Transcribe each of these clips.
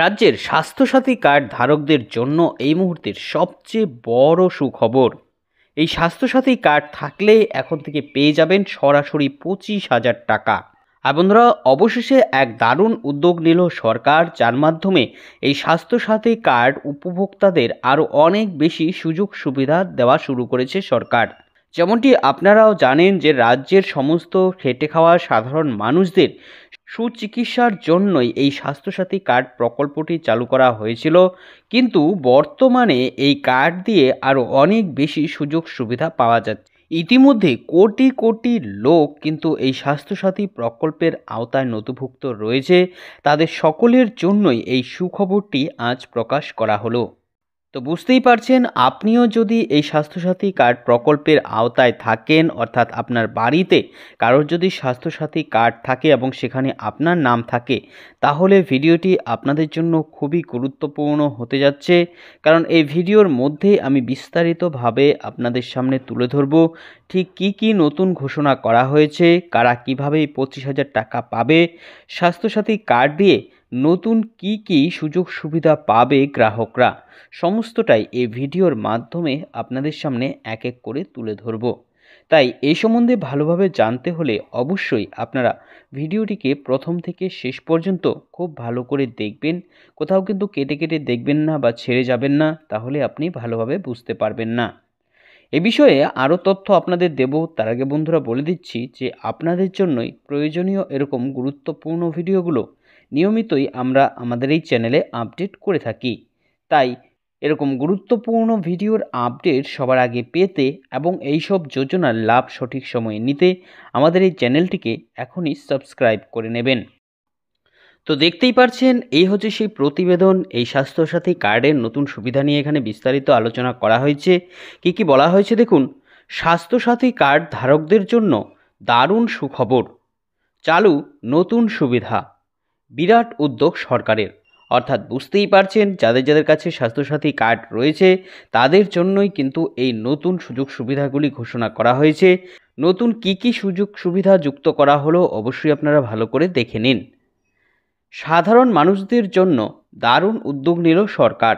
রাজ্যের স্বাস্থ্যসাথী কার্ড ধারকদের জন্য এই মুহূর্তের সবচেয়ে বড় সুখবর এই স্বাস্থ্যসাথী কার্ড থাকলে এখন থেকে পেয়ে যাবেন সরাসরি পঁচিশ হাজার টাকা আর বন্ধুরা অবশেষে এক দারুণ উদ্যোগ নিল সরকার যার মাধ্যমে এই স্বাস্থ্যসাথী কার্ড উপভোক্তাদের আরও অনেক বেশি সুযোগ সুবিধা দেওয়া শুরু করেছে সরকার যেমনটি আপনারাও জানেন যে রাজ্যের সমস্ত খেটে খাওয়া সাধারণ মানুষদের সুচিকিৎসার জন্যই এই স্বাস্থ্যসাথী কার্ড প্রকল্পটি চালু করা হয়েছিল কিন্তু বর্তমানে এই কার্ড দিয়ে আরও অনেক বেশি সুযোগ সুবিধা পাওয়া যাচ্ছে ইতিমধ্যে কোটি কোটি লোক কিন্তু এই স্বাস্থ্যসাথী প্রকল্পের আওতায় নথিভুক্ত রয়েছে তাদের সকলের জন্যই এই সুখবরটি আজ প্রকাশ করা হলো তো বুঝতেই পারছেন আপনিও যদি এই স্বাস্থ্যসাথী কার্ড প্রকল্পের আওতায় থাকেন অর্থাৎ আপনার বাড়িতে কারোর যদি স্বাস্থ্যসাথী কার্ড থাকে এবং সেখানে আপনার নাম থাকে তাহলে ভিডিওটি আপনাদের জন্য খুবই গুরুত্বপূর্ণ হতে যাচ্ছে কারণ এই ভিডিওর মধ্যে আমি বিস্তারিতভাবে আপনাদের সামনে তুলে ধরব ঠিক কি কি নতুন ঘোষণা করা হয়েছে কারা কীভাবে পঁচিশ হাজার টাকা পাবে স্বাস্থ্যসাথী কার্ড দিয়ে নতুন কি কি সুযোগ সুবিধা পাবে গ্রাহকরা সমস্তটাই এই ভিডিওর মাধ্যমে আপনাদের সামনে এক এক করে তুলে ধরব তাই এই সম্বন্ধে ভালোভাবে জানতে হলে অবশ্যই আপনারা ভিডিওটিকে প্রথম থেকে শেষ পর্যন্ত খুব ভালো করে দেখবেন কোথাও কিন্তু কেটে কেটে দেখবেন না বা ছেড়ে যাবেন না তাহলে আপনি ভালোভাবে বুঝতে পারবেন না এ বিষয়ে আরও তথ্য আপনাদের দেব তার আগে বন্ধুরা বলে দিচ্ছি যে আপনাদের জন্যই প্রয়োজনীয় এরকম গুরুত্বপূর্ণ ভিডিওগুলো নিয়মিতই আমরা আমাদের এই চ্যানেলে আপডেট করে থাকি তাই এরকম গুরুত্বপূর্ণ ভিডিওর আপডেট সবার আগে পেতে এবং এইসব যোজনার লাভ সঠিক সময়ে নিতে আমাদের এই চ্যানেলটিকে এখনই সাবস্ক্রাইব করে নেবেন তো দেখতেই পারছেন এই হচ্ছে সেই প্রতিবেদন এই স্বাস্থ্যসাথী কার্ডের নতুন সুবিধা নিয়ে এখানে বিস্তারিত আলোচনা করা হয়েছে কি কি বলা হয়েছে দেখুন স্বাস্থ্যসাথী কার্ড ধারকদের জন্য দারুণ সুখবর চালু নতুন সুবিধা বিরাট উদ্যোগ সরকারের অর্থাৎ বুঝতেই পারছেন যাদের যাদের কাছে স্বাস্থ্যসাথী কার্ড রয়েছে তাদের জন্যই কিন্তু এই নতুন সুযোগ সুবিধাগুলি ঘোষণা করা হয়েছে নতুন কি কি সুযোগ সুবিধা যুক্ত করা হলো অবশ্যই আপনারা ভালো করে দেখে নিন সাধারণ মানুষদের জন্য দারুণ উদ্যোগ নিল সরকার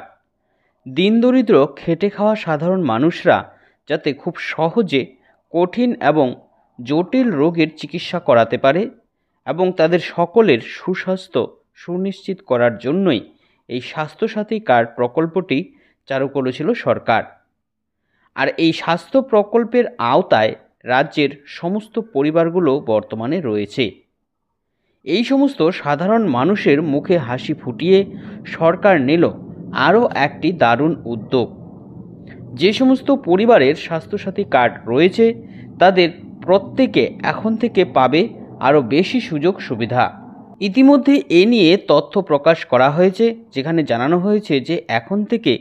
দিন দরিদ্র খেটে খাওয়া সাধারণ মানুষরা যাতে খুব সহজে কঠিন এবং জটিল রোগের চিকিৎসা করাতে পারে এবং তাদের সকলের সুস্বাস্থ্য সুনিশ্চিত করার জন্যই এই স্বাস্থ্যসাথী কার্ড প্রকল্পটি চালু করেছিল সরকার আর এই স্বাস্থ্য প্রকল্পের আওতায় রাজ্যের সমস্ত পরিবারগুলো বর্তমানে রয়েছে এই সমস্ত সাধারণ মানুষের মুখে হাসি ফুটিয়ে সরকার নিল আরও একটি দারুণ উদ্যোগ যে সমস্ত পরিবারের স্বাস্থ্যসাথী কার্ড রয়েছে তাদের প্রত্যেকে এখন থেকে পাবে আরও বেশি সুযোগ সুবিধা ইতিমধ্যে এ নিয়ে তথ্য প্রকাশ করা হয়েছে যেখানে জানানো হয়েছে যে এখন থেকে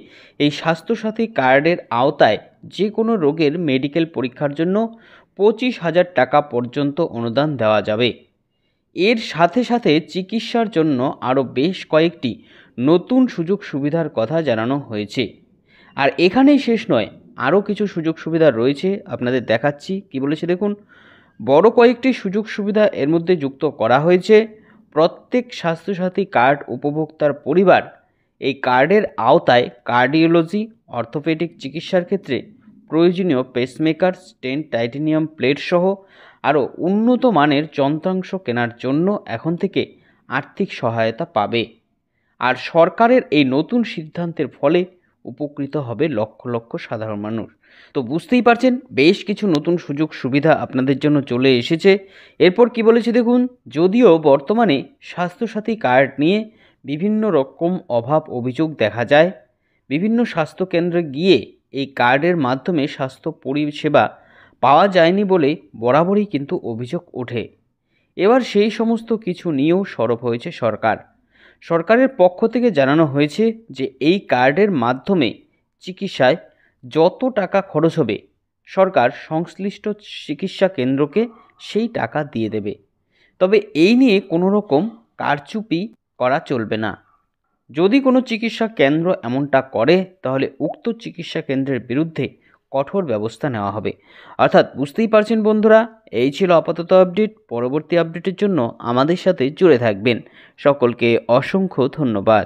এই স্বাস্থ্যসাথী কার্ডের আওতায় যে কোনো রোগের মেডিকেল পরীক্ষার জন্য পঁচিশ হাজার টাকা পর্যন্ত অনুদান দেওয়া যাবে এর সাথে সাথে চিকিৎসার জন্য আরও বেশ কয়েকটি নতুন সুযোগ সুবিধার কথা জানানো হয়েছে আর এখানেই শেষ নয় আরও কিছু সুযোগ সুবিধা রয়েছে আপনাদের দেখাচ্ছি কি বলেছে দেখুন বড় কয়েকটি সুযোগ সুবিধা এর মধ্যে যুক্ত করা হয়েছে প্রত্যেক স্বাস্থ্যসাথী কার্ড উপভোক্তার পরিবার এই কার্ডের আওতায় কার্ডিওলজি অর্থোপেডিক চিকিৎসার ক্ষেত্রে প্রয়োজনীয় পেসমেকার স্টেন্ট টাইটেনিয়াম প্লেট সহ আরও উন্নত মানের যন্ত্রাংশ কেনার জন্য এখন থেকে আর্থিক সহায়তা পাবে আর সরকারের এই নতুন সিদ্ধান্তের ফলে উপকৃত হবে লক্ষ লক্ষ সাধারণ মানুষ তো বুঝতেই পারছেন বেশ কিছু নতুন সুযোগ সুবিধা আপনাদের জন্য চলে এসেছে এরপর কি বলেছে দেখুন যদিও বর্তমানে স্বাস্থ্যসাথী কার্ড নিয়ে বিভিন্ন রকম অভাব অভিযোগ দেখা যায় বিভিন্ন স্বাস্থ্যকেন্দ্রে গিয়ে এই কার্ডের মাধ্যমে স্বাস্থ্য পরিষেবা পাওয়া যায়নি বলে বরাবরই কিন্তু অভিযোগ ওঠে এবার সেই সমস্ত কিছু নিয়েও সরব হয়েছে সরকার সরকারের পক্ষ থেকে জানানো হয়েছে যে এই কার্ডের মাধ্যমে চিকিৎসায় যত টাকা খরচ হবে সরকার সংশ্লিষ্ট চিকিৎসা কেন্দ্রকে সেই টাকা দিয়ে দেবে তবে এই নিয়ে কোনো রকম কারচুপি করা চলবে না যদি কোনো চিকিৎসা কেন্দ্র এমনটা করে তাহলে উক্ত চিকিৎসা কেন্দ্রের বিরুদ্ধে কঠোর ব্যবস্থা নেওয়া হবে অর্থাৎ বুঝতেই পারছেন বন্ধুরা এই ছিল আপাতত আপডেট পরবর্তী আপডেটের জন্য আমাদের সাথে জুড়ে থাকবেন সকলকে অসংখ্য ধন্যবাদ